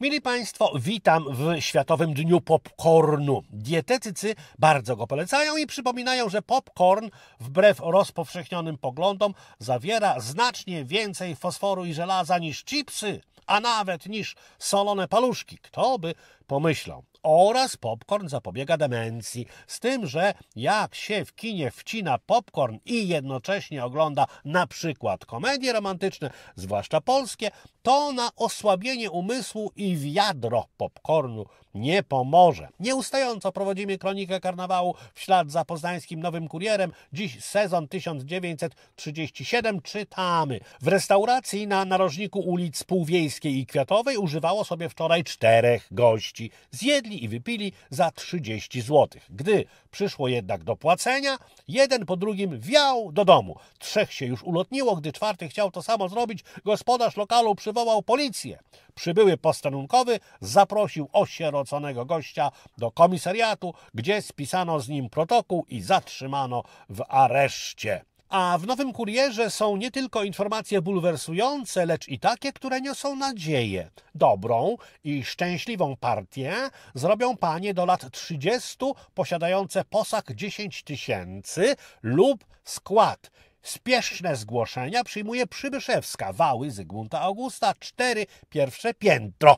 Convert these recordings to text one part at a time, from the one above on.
Mili Państwo, witam w Światowym Dniu Popcornu. Dietetycy bardzo go polecają i przypominają, że popcorn, wbrew rozpowszechnionym poglądom, zawiera znacznie więcej fosforu i żelaza niż chipsy, a nawet niż solone paluszki. Kto by pomyślał? oraz popcorn zapobiega demencji. Z tym, że jak się w kinie wcina popcorn i jednocześnie ogląda na przykład komedie romantyczne, zwłaszcza polskie, to na osłabienie umysłu i wiadro popcornu nie pomoże. Nieustająco prowadzimy kronikę karnawału w ślad za poznańskim Nowym Kurierem. Dziś sezon 1937 czytamy. W restauracji na narożniku ulic Półwiejskiej i Kwiatowej używało sobie wczoraj czterech gości. Zjedli i wypili za 30 zł. Gdy przyszło jednak do płacenia, jeden po drugim wiał do domu. Trzech się już ulotniło, gdy czwarty chciał to samo zrobić, gospodarz lokalu przywołał policję. Przybyły postanunkowy zaprosił osieroconego gościa do komisariatu, gdzie spisano z nim protokół i zatrzymano w areszcie. A w Nowym Kurierze są nie tylko informacje bulwersujące, lecz i takie, które niosą nadzieję. Dobrą i szczęśliwą partię zrobią panie do lat 30 posiadające posag 10 tysięcy lub skład Spieszne zgłoszenia przyjmuje Przybyszewska, Wały Zygmunta Augusta, 4, pierwsze piętro.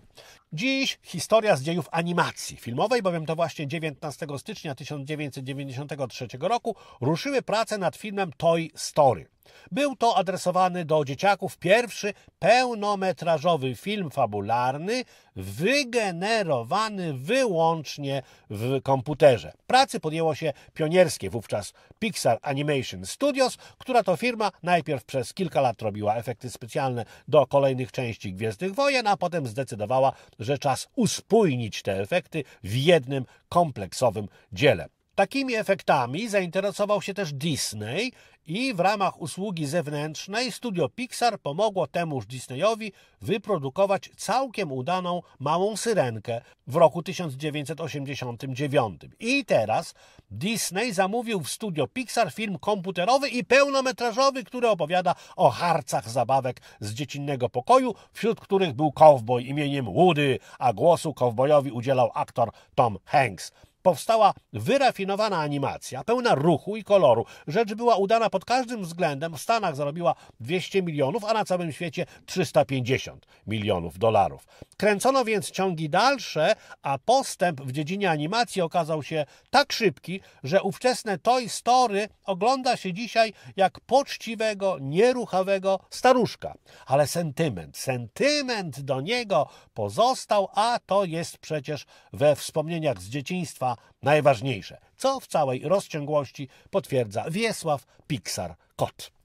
Dziś historia z dziejów animacji filmowej, bowiem to właśnie 19 stycznia 1993 roku ruszyły prace nad filmem Toy Story. Był to adresowany do dzieciaków pierwszy pełnometrażowy film fabularny wygenerowany wyłącznie w komputerze. Pracy podjęło się pionierskie wówczas Pixar Animation Studios, która to firma najpierw przez kilka lat robiła efekty specjalne do kolejnych części Gwiezdnych Wojen, a potem zdecydowała, że czas uspójnić te efekty w jednym kompleksowym dziele. Takimi efektami zainteresował się też Disney i w ramach usługi zewnętrznej studio Pixar pomogło temuż Disneyowi wyprodukować całkiem udaną Małą Syrenkę w roku 1989. I teraz Disney zamówił w studio Pixar film komputerowy i pełnometrażowy, który opowiada o harcach zabawek z dziecinnego pokoju, wśród których był kowboj imieniem Woody, a głosu kowbojowi udzielał aktor Tom Hanks. Powstała wyrafinowana animacja, pełna ruchu i koloru. Rzecz była udana pod każdym względem. W Stanach zarobiła 200 milionów, a na całym świecie 350 milionów dolarów. Kręcono więc ciągi dalsze, a postęp w dziedzinie animacji okazał się tak szybki, że ówczesne Toy Story ogląda się dzisiaj jak poczciwego, nieruchawego staruszka. Ale sentyment, sentyment do niego pozostał, a to jest przecież we wspomnieniach z dzieciństwa najważniejsze, co w całej rozciągłości potwierdza Wiesław Pixar Kot.